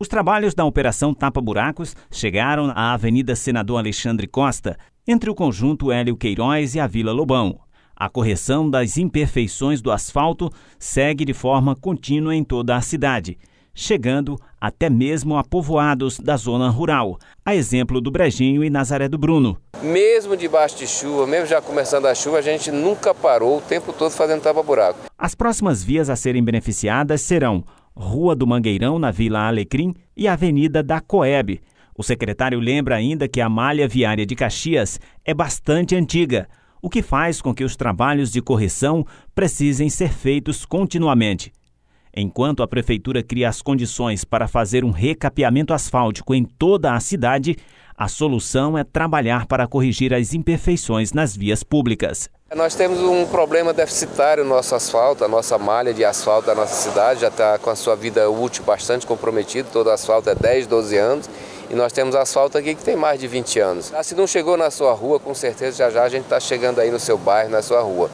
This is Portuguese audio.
Os trabalhos da Operação Tapa Buracos chegaram à Avenida Senador Alexandre Costa, entre o conjunto Hélio Queiroz e a Vila Lobão. A correção das imperfeições do asfalto segue de forma contínua em toda a cidade, chegando até mesmo a povoados da zona rural, a exemplo do Brejinho e Nazaré do Bruno. Mesmo debaixo de chuva, mesmo já começando a chuva, a gente nunca parou o tempo todo fazendo tapa-buraco. As próximas vias a serem beneficiadas serão Rua do Mangueirão, na Vila Alecrim, e Avenida da Coeb. O secretário lembra ainda que a malha viária de Caxias é bastante antiga, o que faz com que os trabalhos de correção precisem ser feitos continuamente. Enquanto a prefeitura cria as condições para fazer um recapeamento asfáltico em toda a cidade, a solução é trabalhar para corrigir as imperfeições nas vias públicas. Nós temos um problema deficitário no nosso asfalto, a nossa malha de asfalto da nossa cidade já está com a sua vida útil bastante comprometida, todo asfalto é 10, 12 anos e nós temos asfalto aqui que tem mais de 20 anos. Ah, se não chegou na sua rua, com certeza já já a gente está chegando aí no seu bairro, na sua rua.